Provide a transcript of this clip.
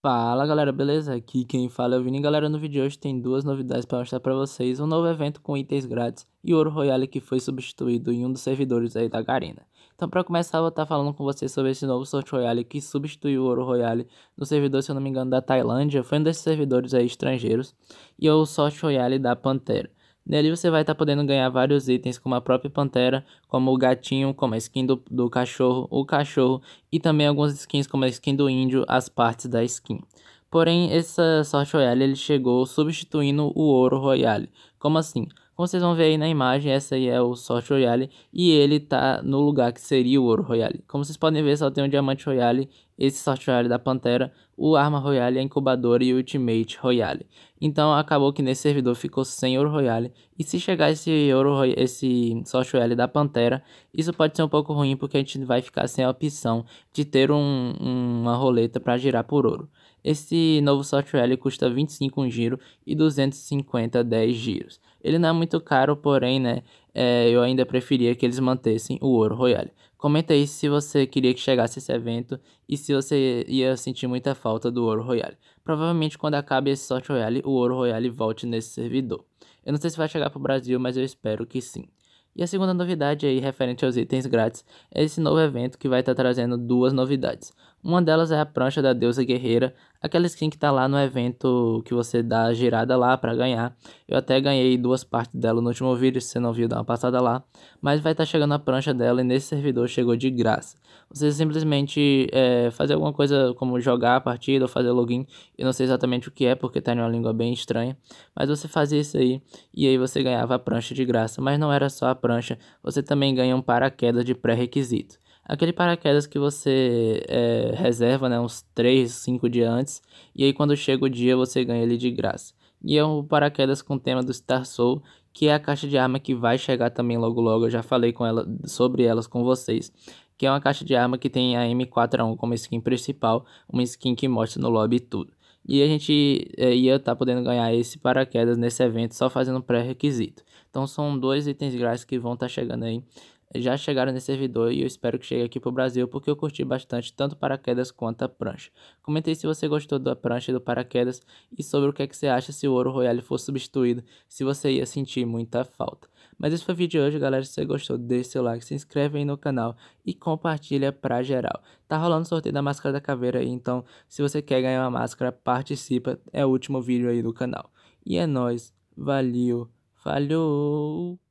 Fala galera, beleza? Aqui quem fala é o Vini. Galera, no vídeo de hoje tem duas novidades para mostrar para vocês. Um novo evento com itens grátis e ouro royale que foi substituído em um dos servidores aí da Garena. Então para começar eu vou estar tá falando com vocês sobre esse novo sorte royale que substituiu o ouro royale no servidor, se eu não me engano, da Tailândia. Foi um desses servidores aí estrangeiros. E é o sorte royale da Pantera. Nele você vai estar tá podendo ganhar vários itens, como a própria pantera, como o gatinho, como a skin do, do cachorro, o cachorro e também algumas skins como a skin do índio, as partes da skin. Porém, essa sorte royale ele chegou substituindo o ouro royale. Como assim? Como vocês vão ver aí na imagem, essa aí é o Sort Royale e ele tá no lugar que seria o Ouro Royale. Como vocês podem ver, só tem o Diamante Royale, esse Sort Royale da Pantera, o Arma Royale, a Incubadora e o Ultimate Royale. Então acabou que nesse servidor ficou sem Ouro Royale e se chegar esse, Ouro Royale, esse Royale da Pantera, isso pode ser um pouco ruim porque a gente vai ficar sem a opção de ter um, uma roleta para girar por ouro. Esse novo Sort Royale custa 25 um giro e 250 10 giros. Ele não é muito caro, porém, né? É, eu ainda preferia que eles mantessem o Ouro Royale. Comenta aí se você queria que chegasse esse evento e se você ia sentir muita falta do Ouro Royale. Provavelmente quando acabe esse Sorte Royale, o Ouro Royale volte nesse servidor. Eu não sei se vai chegar para o Brasil, mas eu espero que sim. E a segunda novidade aí referente aos itens grátis é esse novo evento que vai estar tá trazendo duas novidades. Uma delas é a prancha da deusa guerreira, aquela skin que tá lá no evento que você dá a girada lá para ganhar. Eu até ganhei duas partes dela no último vídeo, se você não viu, dá uma passada lá. Mas vai estar tá chegando a prancha dela e nesse servidor chegou de graça. Você simplesmente é, fazer alguma coisa como jogar a partida ou fazer login. Eu não sei exatamente o que é, porque tá em uma língua bem estranha. Mas você fazia isso aí e aí você ganhava a prancha de graça. Mas não era só a prancha, você também ganha um paraquedas de pré-requisito. Aquele paraquedas que você é, reserva né, uns 3, 5 dias antes, e aí quando chega o dia você ganha ele de graça. E é um paraquedas com o tema do Star Soul, que é a caixa de arma que vai chegar também logo logo. Eu já falei com ela, sobre elas com vocês que é uma caixa de arma que tem a M4A1 como skin principal, uma skin que mostra no lobby tudo. E a gente é, ia estar tá podendo ganhar esse paraquedas nesse evento só fazendo pré-requisito. Então são dois itens grátis que vão estar tá chegando aí já chegaram nesse servidor e eu espero que chegue aqui para o Brasil porque eu curti bastante tanto paraquedas quanto a prancha. Comentei se você gostou da prancha e do paraquedas e sobre o que, é que você acha se o Ouro Royale for substituído, se você ia sentir muita falta. Mas esse foi o vídeo de hoje, galera. Se você gostou, deixe seu like, se inscreve aí no canal e compartilha pra geral. Tá rolando sorteio da máscara da caveira aí, então se você quer ganhar uma máscara, participa. É o último vídeo aí do canal. E é nóis, valeu, falhou!